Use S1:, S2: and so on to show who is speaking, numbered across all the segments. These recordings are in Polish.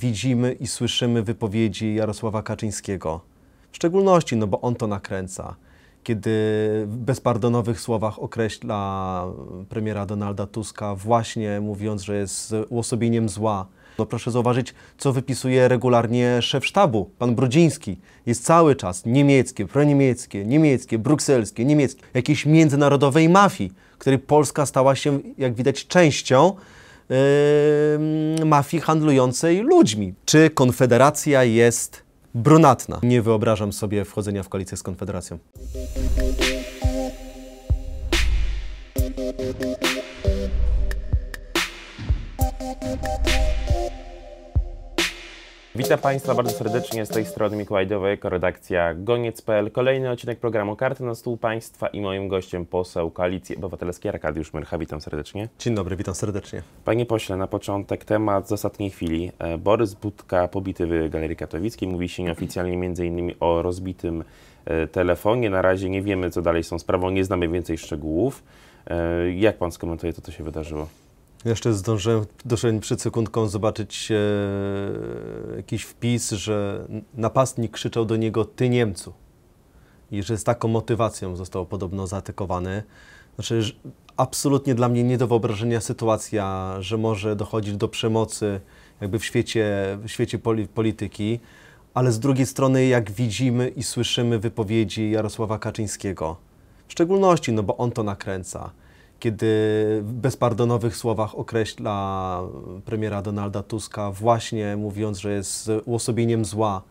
S1: widzimy i słyszymy wypowiedzi Jarosława Kaczyńskiego. W szczególności, no bo on to nakręca, kiedy w bezpardonowych słowach określa premiera Donalda Tuska, właśnie mówiąc, że jest uosobieniem zła. No proszę zauważyć, co wypisuje regularnie szef sztabu, pan Brudziński. Jest cały czas niemieckie, proniemieckie, niemieckie, brukselskie, niemieckie, jakiejś międzynarodowej mafii, której Polska stała się, jak widać, częścią, mafii handlującej ludźmi. Czy Konfederacja jest brunatna? Nie wyobrażam sobie wchodzenia w koalicję z Konfederacją.
S2: Witam Państwa bardzo serdecznie z tej strony Mikołaj Dowojek, redakcja goniec.pl. Kolejny odcinek programu Karty na Stół Państwa i moim gościem poseł Koalicji Obywatelskiej Arkadiusz Myrcha. Witam serdecznie. Dzień dobry, witam serdecznie. Panie pośle, na początek temat z ostatniej chwili. E, Borys Budka pobity w Galerii Katowickiej. Mówi się nieoficjalnie m.in. o rozbitym e, telefonie. Na razie nie wiemy, co dalej z tą sprawą, nie znamy więcej szczegółów. E, jak Pan skomentuje to, co się wydarzyło?
S1: Jeszcze zdążyłem, doszedłem przed sekundką zobaczyć e, jakiś wpis, że napastnik krzyczał do niego ty Niemcu i że z taką motywacją został podobno zaatakowany. Znaczy, absolutnie dla mnie nie do wyobrażenia sytuacja, że może dochodzić do przemocy jakby w świecie, w świecie poli polityki, ale z drugiej strony jak widzimy i słyszymy wypowiedzi Jarosława Kaczyńskiego, w szczególności, no bo on to nakręca, kiedy w bezpardonowych słowach określa premiera Donalda Tuska, właśnie mówiąc, że jest uosobieniem zła.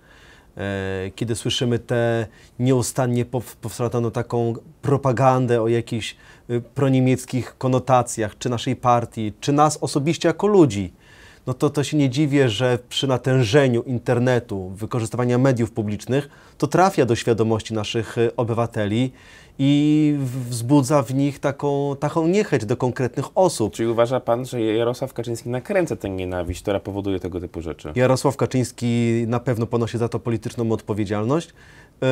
S1: E, kiedy słyszymy tę nieustannie powstrataną taką propagandę o jakichś y, proniemieckich konotacjach, czy naszej partii, czy nas osobiście jako ludzi no to, to się nie dziwię, że przy natężeniu internetu, wykorzystywania mediów publicznych, to trafia do świadomości naszych
S2: y, obywateli i wzbudza w nich taką, taką niechęć do konkretnych osób. Czyli uważa pan, że Jarosław Kaczyński nakręca tę nienawiść, która powoduje tego typu rzeczy?
S1: Jarosław Kaczyński na pewno ponosi za to polityczną odpowiedzialność. Y,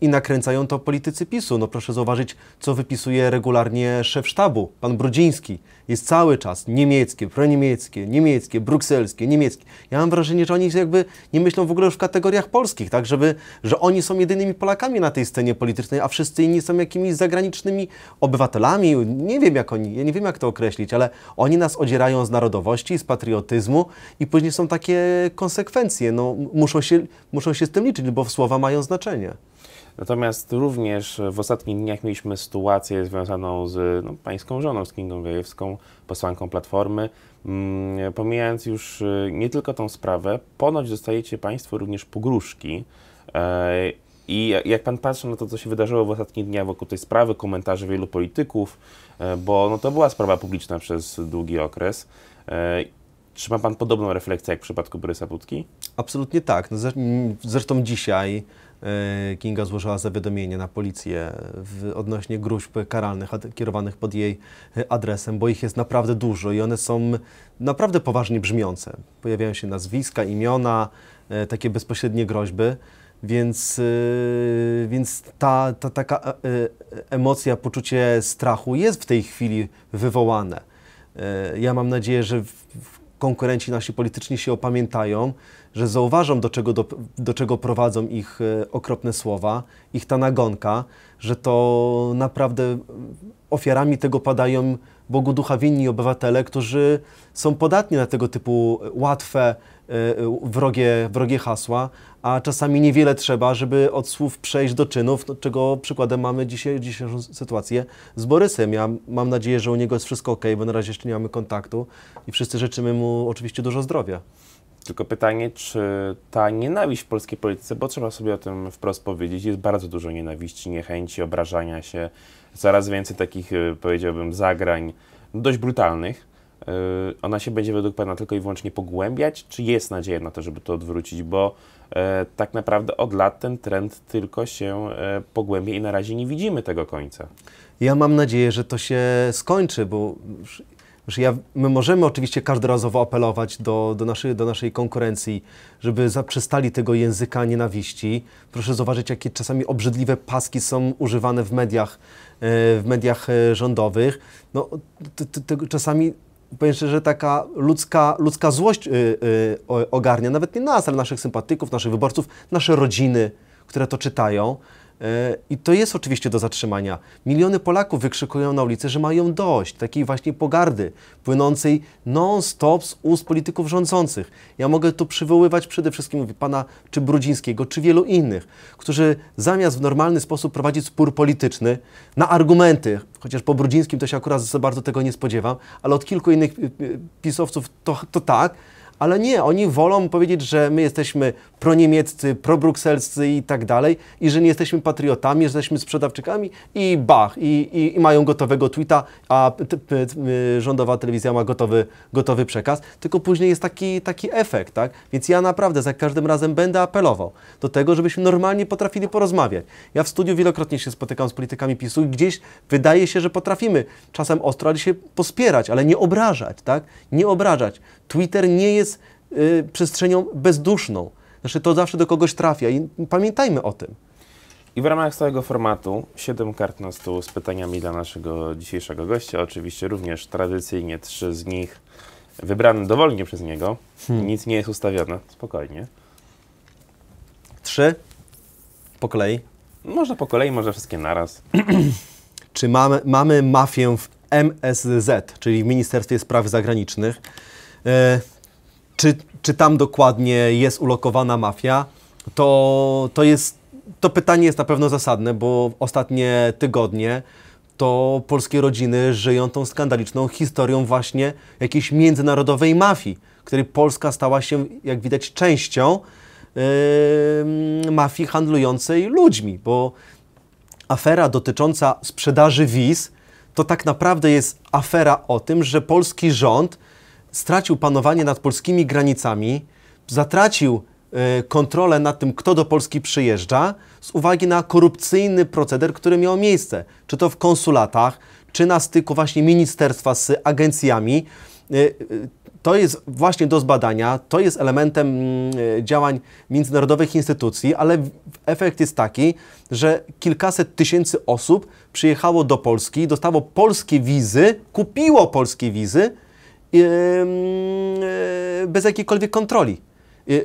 S1: i nakręcają to politycy PiSu. No proszę zauważyć, co wypisuje regularnie szef sztabu, pan Brudziński. Jest cały czas niemieckie, proniemieckie, niemieckie, brukselskie, niemieckie. Ja mam wrażenie, że oni jakby nie myślą w ogóle już w kategoriach polskich, tak, żeby, że oni są jedynymi Polakami na tej scenie politycznej, a wszyscy inni są jakimiś zagranicznymi obywatelami. Nie wiem jak oni, ja nie wiem jak to określić, ale oni nas odzierają z narodowości, z patriotyzmu i później są takie konsekwencje. No muszą się, muszą się z tym liczyć, bo słowa mają znaczenie.
S2: Natomiast również w ostatnich dniach mieliśmy sytuację związaną z no, pańską żoną, z Kingą Gajewską, posłanką Platformy. Mm, pomijając już y, nie tylko tą sprawę, ponoć dostajecie Państwo również pogróżki. E, I jak pan patrzy na to, co się wydarzyło w ostatnich dniach wokół tej sprawy, komentarze wielu polityków, e, bo no to była sprawa publiczna przez długi okres e, czy ma Pan podobną refleksję jak w przypadku Borysa Budki?
S1: Absolutnie tak. No zresztą dzisiaj e, Kinga złożyła zawiadomienie na policję w, odnośnie gruźb karalnych kierowanych pod jej adresem, bo ich jest naprawdę dużo i one są naprawdę poważnie brzmiące. Pojawiają się nazwiska, imiona, e, takie bezpośrednie groźby. Więc, e, więc ta, ta taka emocja, poczucie strachu jest w tej chwili wywołane. ja mam nadzieję, że w, w konkurenci nasi polityczni się opamiętają, że zauważą, do czego, do, do czego prowadzą ich e, okropne słowa, ich ta nagonka, że to naprawdę ofiarami tego padają Bogu ducha winni obywatele, którzy są podatni na tego typu łatwe, E, e, wrogie, wrogie hasła, a czasami niewiele trzeba, żeby od słów przejść do czynów, no, czego przykładem mamy dzisiaj, dzisiejszą sytuację z Borysem. Ja mam nadzieję, że u niego jest wszystko ok,
S2: bo na razie jeszcze nie mamy kontaktu i wszyscy życzymy mu oczywiście dużo zdrowia. Tylko pytanie, czy ta nienawiść w polskiej polityce, bo trzeba sobie o tym wprost powiedzieć, jest bardzo dużo nienawiści, niechęci, obrażania się, coraz więcej takich, e, powiedziałbym, zagrań dość brutalnych E, ona się będzie według Pana tylko i wyłącznie pogłębiać, czy jest nadzieja na to, żeby to odwrócić, bo e, tak naprawdę od lat ten trend tylko się e, pogłębia i na razie nie widzimy tego końca.
S1: Ja mam nadzieję, że to się skończy, bo już, już ja, my możemy oczywiście każdorazowo apelować do, do, naszej, do naszej konkurencji, żeby zaprzestali tego języka nienawiści. Proszę zauważyć, jakie czasami obrzydliwe paski są używane w mediach, w mediach rządowych. No, czasami powiem szczerze, taka ludzka, ludzka złość yy, ogarnia nawet nie nas, ale naszych sympatyków, naszych wyborców, nasze rodziny, które to czytają. E, I to jest oczywiście do zatrzymania. Miliony Polaków wykrzykują na ulicy, że mają dość takiej właśnie pogardy płynącej non-stop z ust polityków rządzących. Ja mogę tu przywoływać przede wszystkim pana czy Brudzińskiego, czy wielu innych, którzy zamiast w normalny sposób prowadzić spór polityczny na argumenty, chociaż po Brudzińskim to się akurat za bardzo tego nie spodziewam, ale od kilku innych y, y, pisowców to, to tak, ale nie, oni wolą powiedzieć, że my jesteśmy proniemieccy, probrukselscy i tak dalej i że nie jesteśmy patriotami, że jesteśmy sprzedawczykami i bach, i, i, i mają gotowego tweeta, a t, t, t, rządowa telewizja ma gotowy, gotowy przekaz, tylko później jest taki, taki efekt, tak? Więc ja naprawdę za każdym razem będę apelował do tego, żebyśmy normalnie potrafili porozmawiać. Ja w studiu wielokrotnie się spotykam z politykami PiSu i gdzieś wydaje się, że potrafimy czasem ostro, ale się pospierać, ale nie obrażać, tak? Nie obrażać. Twitter nie jest jest y, przestrzenią
S2: bezduszną. Znaczy to zawsze
S1: do kogoś trafia i pamiętajmy o tym.
S2: I w ramach całego formatu 7 kart na stół z pytaniami dla naszego dzisiejszego gościa. Oczywiście również tradycyjnie trzy z nich wybrane dowolnie przez niego. Hmm. Nic nie jest ustawione. Spokojnie. Trzy po kolei. Można po kolei, może wszystkie naraz.
S1: Czy mamy, mamy mafię w MSZ, czyli w Ministerstwie Spraw Zagranicznych? E, czy, czy tam dokładnie jest ulokowana mafia, to, to, jest, to pytanie jest na pewno zasadne, bo ostatnie tygodnie to polskie rodziny żyją tą skandaliczną historią właśnie jakiejś międzynarodowej mafii, której Polska stała się, jak widać, częścią yy, mafii handlującej ludźmi, bo afera dotycząca sprzedaży wiz to tak naprawdę jest afera o tym, że polski rząd stracił panowanie nad polskimi granicami, zatracił e, kontrolę nad tym, kto do Polski przyjeżdża, z uwagi na korupcyjny proceder, który miał miejsce, czy to w konsulatach, czy na styku właśnie ministerstwa z agencjami. E, e, to jest właśnie do zbadania, to jest elementem mm, działań międzynarodowych instytucji, ale efekt jest taki, że kilkaset tysięcy osób przyjechało do Polski, dostało polskie wizy, kupiło polskie wizy, E, bez jakiejkolwiek kontroli.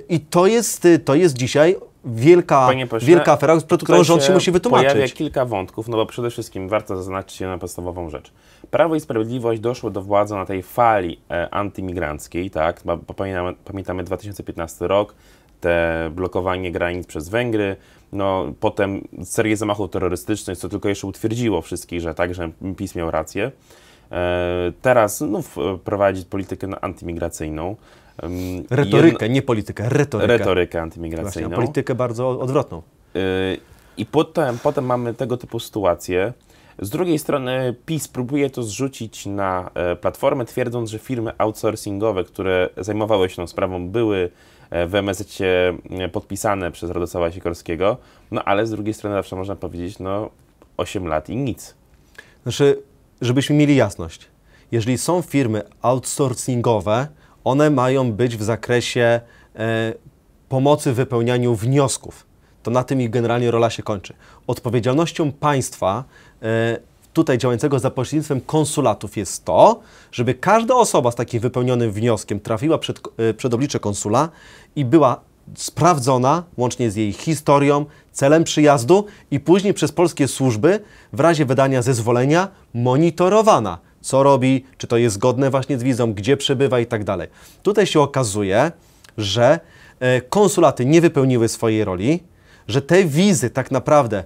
S1: I to jest, y, to jest dzisiaj wielka, pośle, wielka afera, przed którą rząd się musi wytłumaczyć. Pojawia
S2: kilka wątków, no bo przede wszystkim warto zaznaczyć się na podstawową rzecz. Prawo i Sprawiedliwość doszło do władzy na tej fali e, antymigranckiej, tak? Pamiętamy, pamiętamy 2015 rok, te blokowanie granic przez Węgry, no potem serię zamachów terrorystycznych, co tylko jeszcze utwierdziło wszystkich, że tak, że PiS miał rację. E, teraz znów no, prowadzić politykę antymigracyjną. Retorykę, Jedno... nie politykę, retorykę. Retorykę antymigracyjną. Właśnie, politykę bardzo odwrotną. E, I potem, potem mamy tego typu sytuacje. Z drugiej strony PiS próbuje to zrzucić na e, platformę, twierdząc, że firmy outsourcingowe, które zajmowały się tą sprawą, były w msz podpisane przez Radosława Sikorskiego, no ale z drugiej strony zawsze można powiedzieć, no 8 lat i nic.
S1: Znaczy, żebyśmy mieli jasność. Jeżeli są firmy outsourcingowe, one mają być w zakresie e, pomocy w wypełnianiu wniosków. To na tym ich generalnie rola się kończy. Odpowiedzialnością państwa e, tutaj działającego za pośrednictwem konsulatów jest to, żeby każda osoba z takim wypełnionym wnioskiem trafiła przed, e, przed oblicze konsula i była sprawdzona, łącznie z jej historią, celem przyjazdu i później przez polskie służby w razie wydania zezwolenia monitorowana. Co robi, czy to jest zgodne właśnie z wizą, gdzie przebywa i tak dalej. Tutaj się okazuje, że e, konsulaty nie wypełniły swojej roli, że te wizy tak naprawdę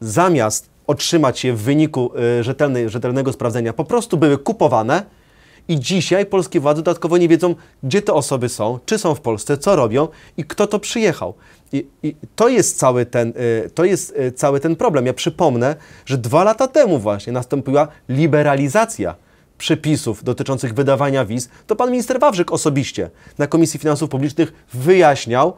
S1: zamiast otrzymać je w wyniku e, rzetelnego sprawdzenia, po prostu były kupowane, i dzisiaj polskie władze dodatkowo nie wiedzą, gdzie te osoby są, czy są w Polsce, co robią i kto to przyjechał. I, i to, jest cały ten, y, to jest y, cały ten problem. Ja przypomnę, że dwa lata temu właśnie nastąpiła liberalizacja przepisów dotyczących wydawania wiz. To pan minister Wawrzyk osobiście na Komisji Finansów Publicznych wyjaśniał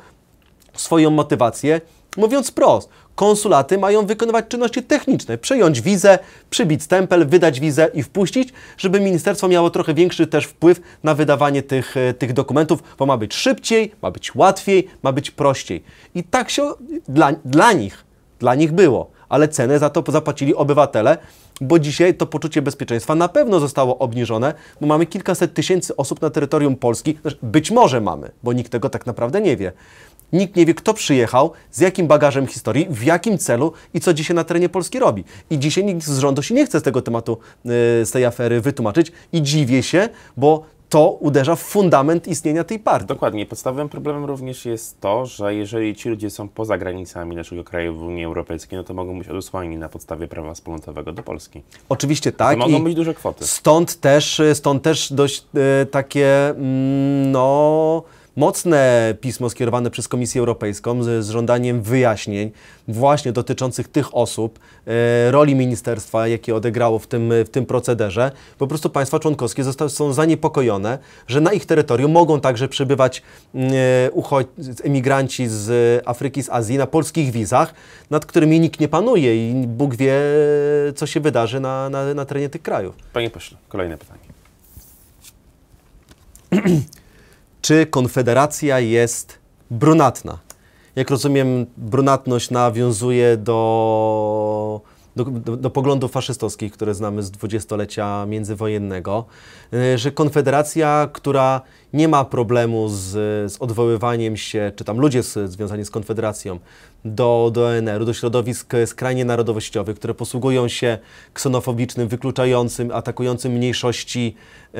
S1: swoją motywację Mówiąc prost, konsulaty mają wykonywać czynności techniczne, przejąć wizę, przybić stempel, wydać wizę i wpuścić, żeby ministerstwo miało trochę większy też wpływ na wydawanie tych, e, tych dokumentów, bo ma być szybciej, ma być łatwiej, ma być prościej. I tak się dla, dla nich, dla nich było, ale cenę za to zapłacili obywatele, bo dzisiaj to poczucie bezpieczeństwa na pewno zostało obniżone, bo mamy kilkaset tysięcy osób na terytorium Polski, znaczy, być może mamy, bo nikt tego tak naprawdę nie wie, Nikt nie wie, kto przyjechał, z jakim bagażem historii, w jakim celu i co dzisiaj na terenie Polski robi. I dzisiaj nikt z rządu się nie chce z tego tematu, y, z tej afery wytłumaczyć
S2: i dziwię się, bo to uderza w fundament istnienia tej partii. Dokładnie. Podstawowym problemem również jest to, że jeżeli ci ludzie są poza granicami naszego kraju w Unii Europejskiej, no to mogą być odesłani na podstawie prawa wspólnotowego do Polski. Oczywiście tak. To mogą być duże kwoty.
S1: Stąd też, y, stąd też dość y, takie, mm, no mocne pismo skierowane przez Komisję Europejską z, z żądaniem wyjaśnień właśnie dotyczących tych osób, e, roli ministerstwa, jakie odegrało w tym, w tym procederze. Po prostu państwa członkowskie zostały, są zaniepokojone, że na ich terytorium mogą także przybywać mm, e, emigranci z Afryki, z Azji na polskich wizach, nad którymi nikt nie panuje i Bóg wie, co się wydarzy na, na, na terenie tych krajów.
S2: Panie pośle, kolejne pytanie.
S1: czy Konfederacja jest brunatna? Jak rozumiem, brunatność nawiązuje do do, do, do poglądów faszystowskich, które znamy z dwudziestolecia międzywojennego, y, że Konfederacja, która nie ma problemu z, z odwoływaniem się, czy tam ludzie z, związani z Konfederacją, do, do NR-u, do środowisk skrajnie narodowościowych, które posługują się ksenofobicznym, wykluczającym, atakującym mniejszości e,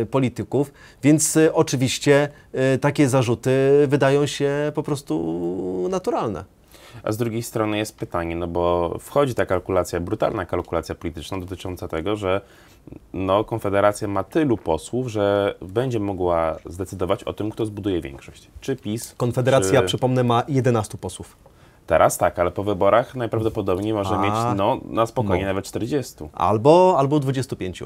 S1: e, polityków. Więc e, oczywiście takie zarzuty wydają się po prostu naturalne
S2: a z drugiej strony jest pytanie, no bo wchodzi ta kalkulacja, brutalna kalkulacja polityczna dotycząca tego, że no, Konfederacja ma tylu posłów, że będzie mogła zdecydować o tym, kto zbuduje większość. Czy PiS. Konfederacja, czy...
S1: przypomnę, ma 11 posłów.
S2: Teraz tak, ale po wyborach najprawdopodobniej może a, mieć no, na spokojnie no. nawet 40. Albo, albo 25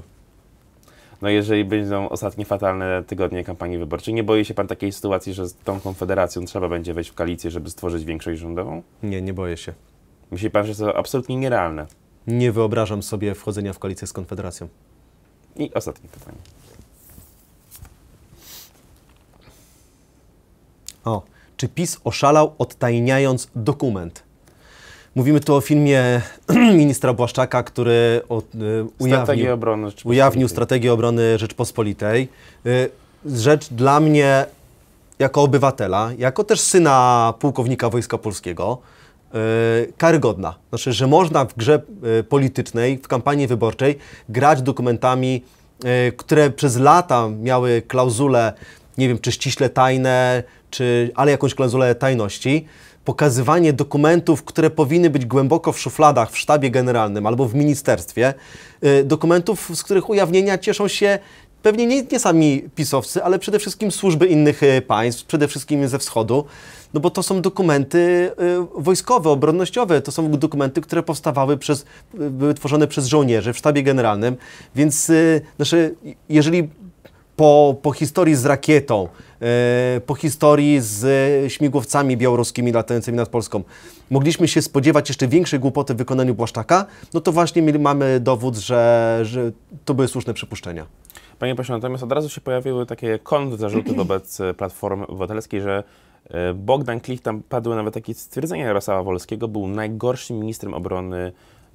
S2: no jeżeli będą ostatnie fatalne tygodnie kampanii wyborczej, nie boi się pan takiej sytuacji, że z tą konfederacją trzeba będzie wejść w koalicję, żeby stworzyć większość rządową? Nie, nie boję się. Myśli pan, że to absolutnie nierealne? Nie wyobrażam sobie wchodzenia w koalicję z konfederacją. I ostatnie pytanie.
S1: O, czy PiS oszalał odtajniając dokument? Mówimy tu o filmie ministra Błaszczaka, który e, ujawnił, strategię obrony ujawnił strategię obrony Rzeczpospolitej. E, rzecz dla mnie, jako obywatela, jako też syna pułkownika Wojska Polskiego, e, karygodna. Znaczy, że można w grze politycznej, w kampanii wyborczej grać dokumentami, które przez lata miały klauzulę, nie wiem, czy ściśle tajne, czy, ale jakąś klauzulę tajności pokazywanie dokumentów, które powinny być głęboko w szufladach w sztabie generalnym albo w ministerstwie, y, dokumentów, z których ujawnienia cieszą się pewnie nie, nie sami pisowcy, ale przede wszystkim służby innych y, państw, przede wszystkim ze wschodu, no bo to są dokumenty y, wojskowe, obronnościowe, to są dokumenty, które powstawały przez, były tworzone przez żołnierzy w sztabie generalnym, więc znaczy, jeżeli po, po historii z rakietą, e, po historii z śmigłowcami białoruskimi latającymi nad Polską, mogliśmy się spodziewać jeszcze większej głupoty w wykonaniu Błaszczaka, no to właśnie mamy dowód, że, że to były słuszne przypuszczenia.
S2: Panie pośle, natomiast od razu się pojawiły takie kontrzarzuty wobec e, Platformy Obywatelskiej, że e, Bogdan Klich, tam padły nawet takie stwierdzenia Jarosława Wolskiego, był najgorszym ministrem obrony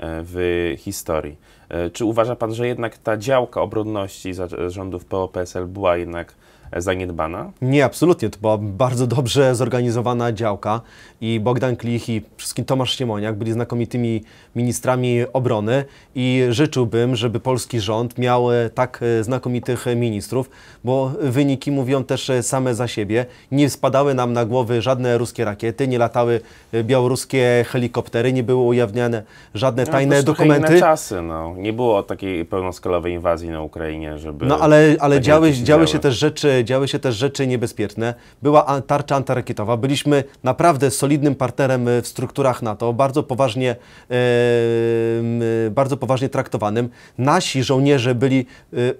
S2: w historii. E, czy uważa Pan, że jednak ta działka obronności e, rządów po była jednak e, zaniedbana?
S1: Nie, absolutnie. To była bardzo dobrze zorganizowana działka i Bogdan Klich i wszystkim Tomasz Siemoniak byli znakomitymi ministrami obrony i życzyłbym, żeby polski rząd miał tak znakomitych ministrów, bo wyniki mówią też same za siebie. Nie spadały nam na głowy żadne ruskie rakiety, nie latały białoruskie helikoptery, nie były ujawniane żadne no, tajne dokumenty. Inne czasy,
S2: no. Nie było takiej pełnoskalowej inwazji na Ukrainie, żeby... No ale, ale działy, działy, działy się
S1: też rzeczy, działy się też rzeczy niebezpieczne. Była tarcza antyrakietowa. Byliśmy naprawdę solidnym partnerem y, w strukturach NATO, bardzo poważnie, yy, bardzo poważnie traktowanym. Nasi żołnierze byli, yy, yy,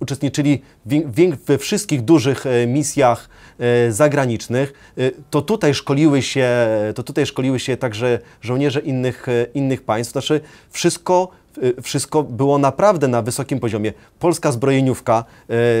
S1: uczestniczyli w, we wszystkich dużych e, misjach e, zagranicznych. Y, to tutaj szkoliły się, to tutaj szkoliły się także żołnierze innych, e, innych państw. Znaczy wszystko Y, wszystko było naprawdę na wysokim poziomie. Polska zbrojeniówka,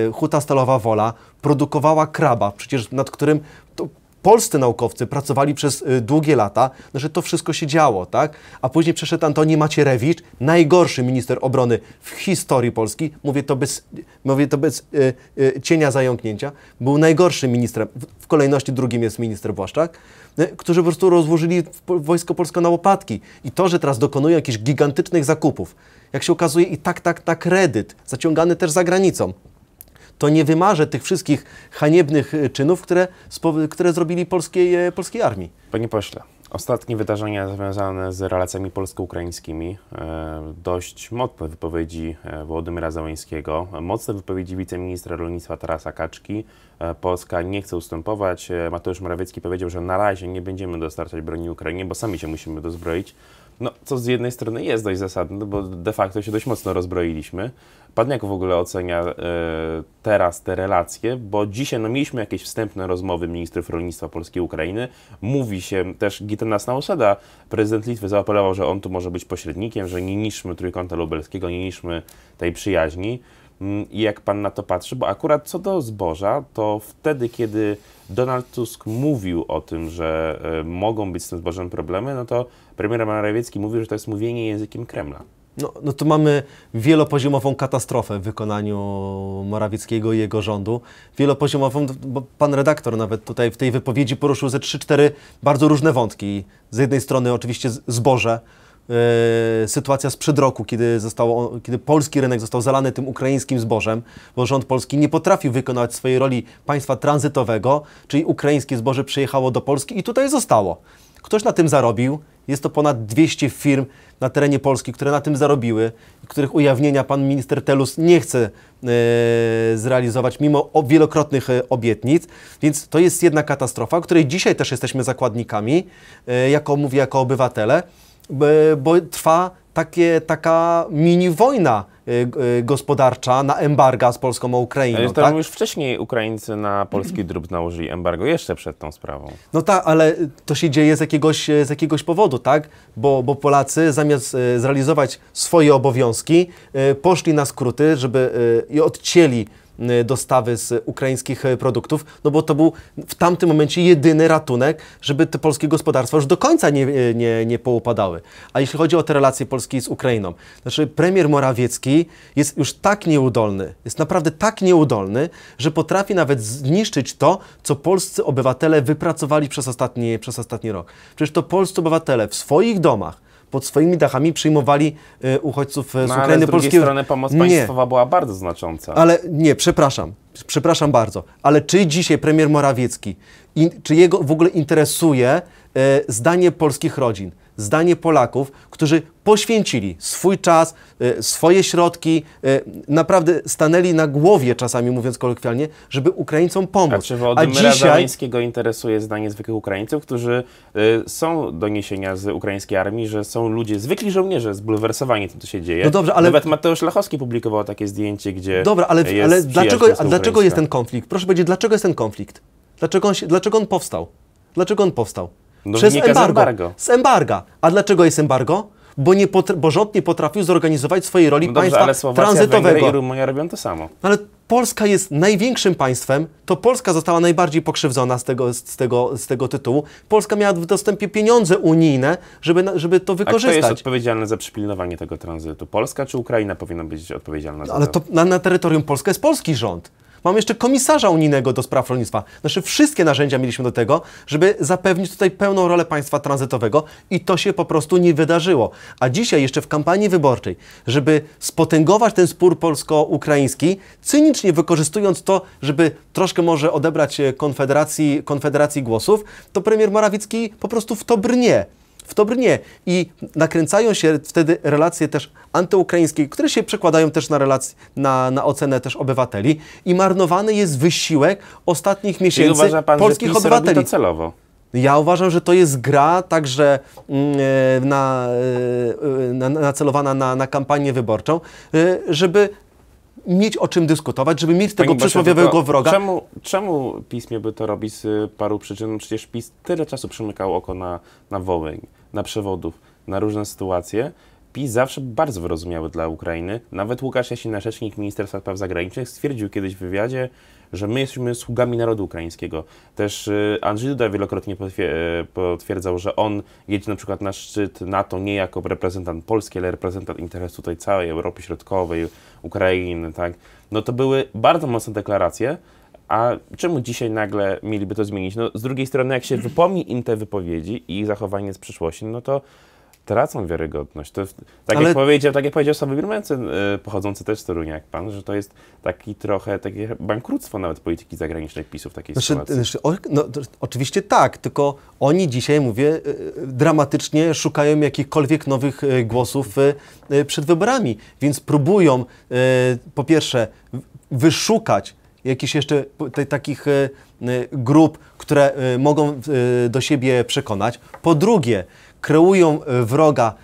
S1: y, Huta Stalowa Wola produkowała kraba, przecież nad którym to polscy naukowcy pracowali przez y, długie lata, no, że to wszystko się działo, tak? A później przeszedł Antoni Macierewicz, najgorszy minister obrony w historii Polski, mówię to bez, mówię to bez y, y, cienia zająknięcia, był najgorszym ministrem, w kolejności drugim jest minister Błaszczak, którzy po prostu rozłożyli wojsko polskie na łopatki. I to, że teraz dokonują jakichś gigantycznych zakupów, jak się okazuje i tak, tak, tak kredyt, zaciągany też za granicą, to nie wymarzę tych wszystkich haniebnych e, czynów, które,
S2: które zrobili polskiej, e, polskiej armii. Panie pośle, Ostatnie wydarzenia związane z relacjami polsko-ukraińskimi, e, dość mocne wypowiedzi Władimira Załęskiego, mocne wypowiedzi wiceministra rolnictwa Tarasa Kaczki. Polska nie chce ustępować. Mateusz Morawiecki powiedział, że na razie nie będziemy dostarczać broni Ukrainie, bo sami się musimy dozbroić. No, co z jednej strony jest dość zasadne, bo de facto się dość mocno rozbroiliśmy, Pan jak w ogóle ocenia e, teraz te relacje, bo dzisiaj no, mieliśmy jakieś wstępne rozmowy ministrów rolnictwa Polski i Ukrainy. Mówi się też Gitanas Nausada, prezydent Litwy zaapelował, że on tu może być pośrednikiem, że nie niszmy trójkąta lubelskiego, nie niszmy tej przyjaźni. Mm, I jak pan na to patrzy, bo akurat co do zboża, to wtedy, kiedy Donald Tusk mówił o tym, że y, mogą być z tym zbożem problemy, no to premier Morawiecki mówił, że to jest mówienie językiem Kremla.
S1: No, no to mamy wielopoziomową katastrofę w wykonaniu Morawieckiego i jego rządu. Wielopoziomową, bo pan redaktor nawet tutaj w tej wypowiedzi poruszył ze 3-4 bardzo różne wątki. Z jednej strony oczywiście zboże, Yy, sytuacja sprzed roku, kiedy, zostało, kiedy polski rynek został zalany tym ukraińskim zbożem, bo rząd polski nie potrafił wykonać swojej roli państwa tranzytowego, czyli ukraińskie zboże przyjechało do Polski i tutaj zostało. Ktoś na tym zarobił. Jest to ponad 200 firm na terenie Polski, które na tym zarobiły, których ujawnienia pan minister Telus nie chce e, zrealizować mimo wielokrotnych e, obietnic. Więc to jest jedna katastrofa, której dzisiaj też jesteśmy zakładnikami, e, jako mówię, jako obywatele, bo trwa takie, taka mini wojna y, y, gospodarcza na embarga z Polską o Ukrainą. Ale to tak?
S2: już wcześniej Ukraińcy na polski drób nałożyli embargo, jeszcze przed tą sprawą.
S1: No tak, ale to się dzieje z jakiegoś, z jakiegoś powodu, tak? Bo, bo Polacy zamiast y, zrealizować swoje obowiązki, poszli na skróty żeby i odcięli Y, dostawy z ukraińskich y, produktów, no bo to był w tamtym momencie jedyny ratunek, żeby te polskie gospodarstwa już do końca nie, y, nie, nie poupadały. A jeśli chodzi o te relacje Polski z Ukrainą, znaczy premier Morawiecki jest już tak nieudolny, jest naprawdę tak nieudolny, że potrafi nawet zniszczyć to, co polscy obywatele wypracowali przez ostatni, przez ostatni rok. Przecież to polscy obywatele w swoich domach, pod swoimi dachami przyjmowali y, uchodźców y, z no, Ukrainy. Ale z drugiej Polski... strony pomoc nie. państwowa
S2: była bardzo znacząca. Ale
S1: nie, przepraszam, przepraszam bardzo, ale czy dzisiaj premier Morawiecki, in, czy jego w ogóle interesuje y, zdanie polskich rodzin? zdanie Polaków, którzy poświęcili swój czas, e, swoje środki, e, naprawdę stanęli na głowie czasami, mówiąc kolokwialnie, żeby Ukraińcom pomóc. A czy Wołodymyra dzisiaj...
S2: interesuje zdanie zwykłych Ukraińców, którzy e, są doniesienia z ukraińskiej armii, że są ludzie, zwykli żołnierze, zbulwersowani tym, co się dzieje. No dobrze, ale... Nawet Mateusz Lachowski publikował takie zdjęcie, gdzie Dobra, ale, jest ale dlaczego, a dlaczego jest ten
S1: konflikt? Proszę powiedzieć, dlaczego jest ten konflikt? Dlaczego on, się, dlaczego on powstał? Dlaczego on powstał? No, przez embargo. embargo. Z embarga. A dlaczego jest embargo? Bo, nie bo rząd nie potrafił zorganizować swojej roli no dobrze, państwa ale Słowacja, tranzytowego. Węgry i
S2: Rumunia robią to samo.
S1: Ale Polska jest największym państwem, to Polska została najbardziej pokrzywdzona z tego, z tego, z tego tytułu. Polska miała w dostępie pieniądze unijne, żeby, żeby
S2: to wykorzystać. A kto jest odpowiedzialny za przypilnowanie tego tranzytu? Polska czy Ukraina powinna być odpowiedzialna za Ale to?
S1: Ale na, na terytorium Polski jest polski rząd. Mamy jeszcze komisarza unijnego do spraw rolnictwa. Znaczy wszystkie narzędzia mieliśmy do tego, żeby zapewnić tutaj pełną rolę państwa tranzytowego i to się po prostu nie wydarzyło. A dzisiaj jeszcze w kampanii wyborczej, żeby spotęgować ten spór polsko-ukraiński, cynicznie ironicznie wykorzystując to, żeby troszkę może odebrać e, Konfederacji, konfederacji głosów, to premier Morawiecki po prostu w to brnie w to brnie. I nakręcają się wtedy relacje też antyukraińskie, które się przekładają też na relacje, na, na ocenę też obywateli. I marnowany jest wysiłek ostatnich miesięcy Czyli pan, polskich że PiS obywateli. Robi to celowo. Ja uważam, że to jest gra także mm, e, na, e, na, nacelowana na, na kampanię wyborczą, żeby mieć o czym dyskutować, żeby mieć Pani tego Basia, przysłowiowego wroga. Czemu,
S2: czemu PiS miałby to robić z paru przyczyn? No przecież PiS tyle czasu przymykał oko na, na Wołyń, na przewodów, na różne sytuacje. PiS zawsze bardzo wyrozumiały dla Ukrainy. Nawet Łukasz Jasina, rzecznik Ministerstwa Spraw Zagranicznych, stwierdził kiedyś w wywiadzie, że my jesteśmy sługami narodu ukraińskiego. Też y, Andrzej Duda wielokrotnie y, potwierdzał, że on jedzie na przykład na szczyt NATO nie jako reprezentant Polski, ale reprezentant interesu tutaj całej Europy Środkowej, Ukrainy, tak? No to były bardzo mocne deklaracje, a czemu dzisiaj nagle mieliby to zmienić? No, z drugiej strony, jak się wypomni im te wypowiedzi i ich zachowanie z przeszłości, no to tracą wiarygodność. To tak, Ale... jak powiedział, tak jak powiedział Sławy Birmencen, y, pochodzący też z Torunia jak pan, że to jest taki trochę takie bankructwo nawet polityki zagranicznej PiSu w takiej znaczy, sytuacji. Znaczy, o,
S1: no, to, oczywiście tak, tylko oni dzisiaj, mówię, y, y, dramatycznie szukają jakichkolwiek nowych głosów przed wyborami, więc próbują po pierwsze wyszukać jakichś jeszcze te, takich grup, które mogą do siebie przekonać. Po drugie, kreują e, wroga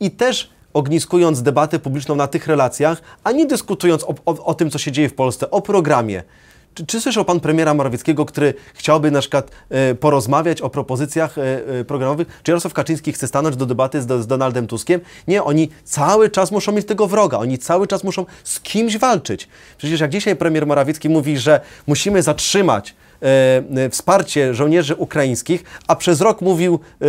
S1: i też ogniskując debatę publiczną na tych relacjach, a nie dyskutując o, o, o tym, co się dzieje w Polsce, o programie. Czy, czy słyszał pan premiera Morawieckiego, który chciałby na przykład e, porozmawiać o propozycjach e, e, programowych? Czy Jarosław Kaczyński chce stanąć do debaty z, z, Donaldem Tuskiem? Nie, oni cały czas muszą mieć tego wroga, oni cały czas muszą z kimś walczyć. Przecież jak dzisiaj premier Morawiecki mówi, że musimy zatrzymać E, e, wsparcie żołnierzy ukraińskich, a przez rok mówił, e,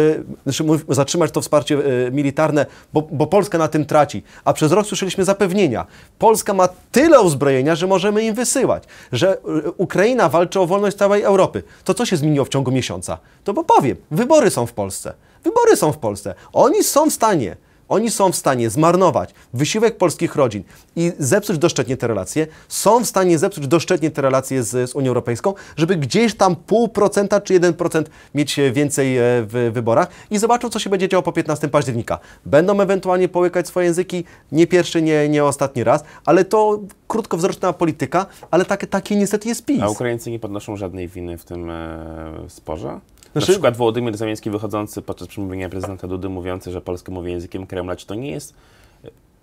S1: znaczy zatrzymać to wsparcie militarne, bo, bo Polska na tym traci. A przez rok słyszeliśmy zapewnienia. Polska ma tyle uzbrojenia, że możemy im wysyłać, że Ukraina walczy o wolność całej Europy. To co się zmieniło w ciągu miesiąca? To bo powiem, wybory są w Polsce. Wybory są w Polsce. Oni są w stanie oni są w stanie zmarnować wysiłek polskich rodzin i zepsuć doszczętnie te relacje, są w stanie zepsuć doszczętnie te relacje z, z Unią Europejską, żeby gdzieś tam pół procenta czy 1% mieć e, więcej e, w wyborach i zobaczą, co się będzie działo po 15 października. Będą ewentualnie połykać swoje języki, nie pierwszy, nie, nie ostatni raz, ale to krótkowzroczna polityka, ale takie, takie niestety jest PiS. A
S2: Ukraińcy nie podnoszą żadnej winy w tym e, sporze? Na znaczy- przykład Wołodymyr Zamiński wychodzący podczas przemówienia prezydenta Dudy mówiący, że Polska mówi językiem Kremla, czy to nie jest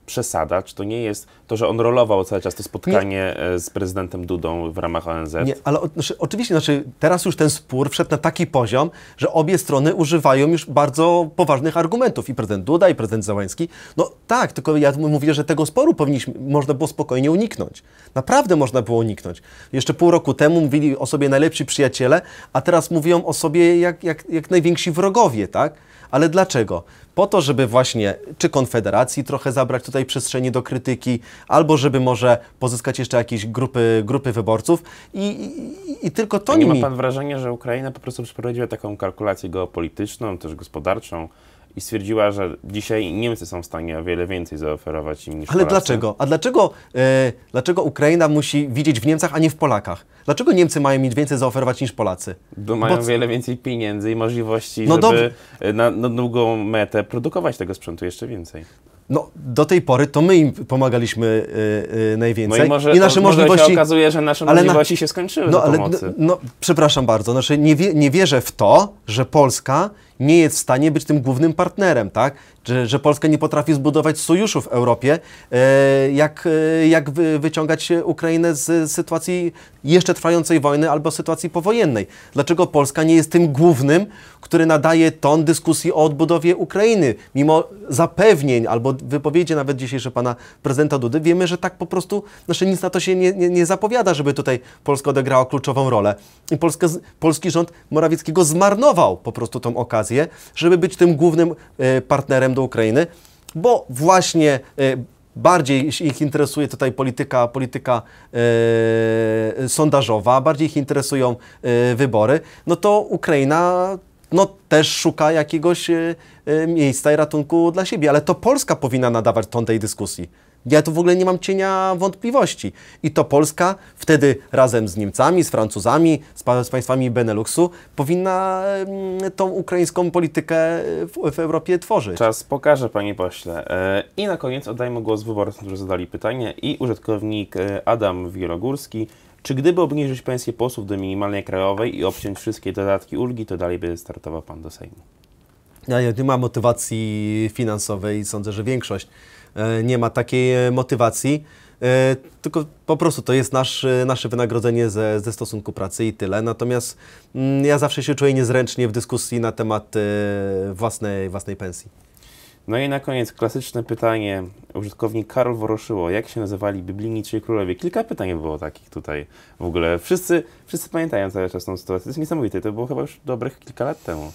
S2: przesada? Czy to nie jest to, że on rolował cały czas to spotkanie nie. E, z prezydentem Dudą w ramach ONZ? Nie,
S1: ale o, znaczy, oczywiście, znaczy, teraz już ten spór wszedł na taki poziom, że obie strony używają już bardzo poważnych argumentów. I prezydent Duda, i prezydent Załański. No tak, tylko ja mówię, że tego sporu powinniśmy, można było spokojnie uniknąć. Naprawdę można było uniknąć. Jeszcze pół roku temu mówili o sobie najlepsi przyjaciele, a teraz mówią o sobie jak, jak, jak najwięksi wrogowie, tak? Ale dlaczego? Po to, żeby właśnie czy Konfederacji trochę zabrać tutaj przestrzeni do krytyki, albo żeby może pozyskać jeszcze jakieś grupy, grupy wyborców i, i, i tylko to nie nimi... ma pan
S2: wrażenia, że Ukraina po prostu przeprowadziła taką kalkulację geopolityczną, też gospodarczą, i stwierdziła, że dzisiaj Niemcy są w stanie o wiele więcej zaoferować im niż Ale Polacy. dlaczego?
S1: A dlaczego, e, dlaczego Ukraina musi widzieć w Niemcach, a nie w Polakach? Dlaczego Niemcy mają mieć więcej zaoferować niż Polacy?
S2: Bo mają o wiele więcej pieniędzy i możliwości, no żeby do... na, na długą metę produkować tego sprzętu jeszcze więcej.
S1: No, do tej pory to my im pomagaliśmy y, y, najwięcej. No i, może, I nasze to, możliwości. Może się okazuje, że nasze ale możliwości na... się skończyły. No, ale, no, no, przepraszam bardzo. Znaczy, nie, wie, nie wierzę w to, że Polska nie jest w stanie być tym głównym partnerem, tak? Że, że Polska nie potrafi zbudować sojuszu w Europie, e, jak, e, jak wyciągać Ukrainę z sytuacji jeszcze trwającej wojny albo sytuacji powojennej. Dlaczego Polska nie jest tym głównym, który nadaje ton dyskusji o odbudowie Ukrainy? Mimo zapewnień albo wypowiedzi nawet dzisiejszego pana prezydenta Dudy, wiemy, że tak po prostu, znaczy nic na to się nie, nie, nie zapowiada, żeby tutaj Polska odegrała kluczową rolę. I Polska, polski rząd Morawieckiego zmarnował po prostu tą okazję okazję, żeby być tym głównym e, partnerem do Ukrainy, bo właśnie e, bardziej ich interesuje tutaj polityka, polityka e, sondażowa, bardziej ich interesują wybory, no to Ukraina no, też szuka jakiegoś miejsca i ratunku dla siebie, ale to Polska powinna nadawać ton tej dyskusji. Ja tu w ogóle nie mam cienia wątpliwości. I to Polska wtedy razem z Niemcami, z Francuzami, z, z państwami Beneluxu powinna mm, tą ukraińską politykę w, w, Europie tworzyć.
S2: Czas pokaże, panie pośle. E, I na koniec oddajmy głos wyborcom, którzy zadali pytanie i użytkownik e, Adam Wirogórski. Czy gdyby obniżyć pensję posłów do minimalnej krajowej i obciąć wszystkie dodatki ulgi, to dalej by startował pan do Sejmu?
S1: Ja nie ma motywacji finansowej i sądzę, że większość E, nie ma takiej e, motywacji. E, tylko po prostu to jest nasz, nasze wynagrodzenie ze, ze stosunku pracy i tyle. Natomiast mm, ja zawsze się czuję niezręcznie w dyskusji na temat własnej, własnej pensji.
S2: No i na koniec klasyczne pytanie. Użytkownik Karol Woroszyło. Jak się nazywali biblijni czy królowie? Kilka pytań było takich tutaj w ogóle. Wszyscy, wszyscy pamiętają cały czas tą sytuację. To jest niesamowite. To było chyba już dobrych kilka lat temu.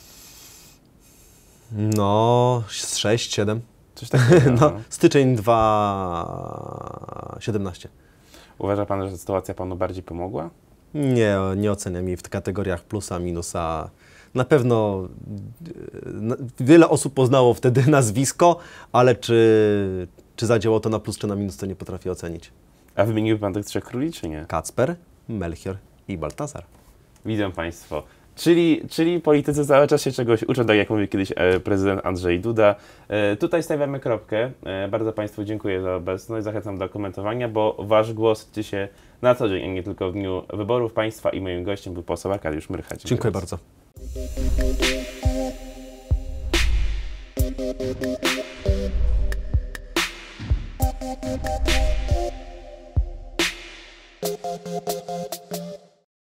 S1: No, z 6, 7. Coś takiego. No, no, styczeń 2017. Uważa Pan, że sytuacja Panu bardziej pomogła? Nie, nie oceniam jej w kategoriach plusa, minusa. Na pewno wiele osób poznało wtedy nazwisko, ale czy, czy zadziałało to na plus czy na minus, to nie potrafię ocenić. A
S2: wymieniłby Pan tych trzech króli, czy nie? Kacper, Melchior i Baltazar. Widzę Państwo. Czyli, czyli politycy cały czas się czegoś uczą, tak jak mówił kiedyś e, prezydent Andrzej Duda. E, tutaj stawiamy kropkę. E, bardzo Państwu dziękuję za obecność. Zachęcam do komentowania, bo Wasz głos liczy się na co dzień, a nie tylko w dniu wyborów Państwa. I moim gościem był poseł Arkadiusz Myrcha. Dziękuję, dziękuję bardzo.
S1: bardzo.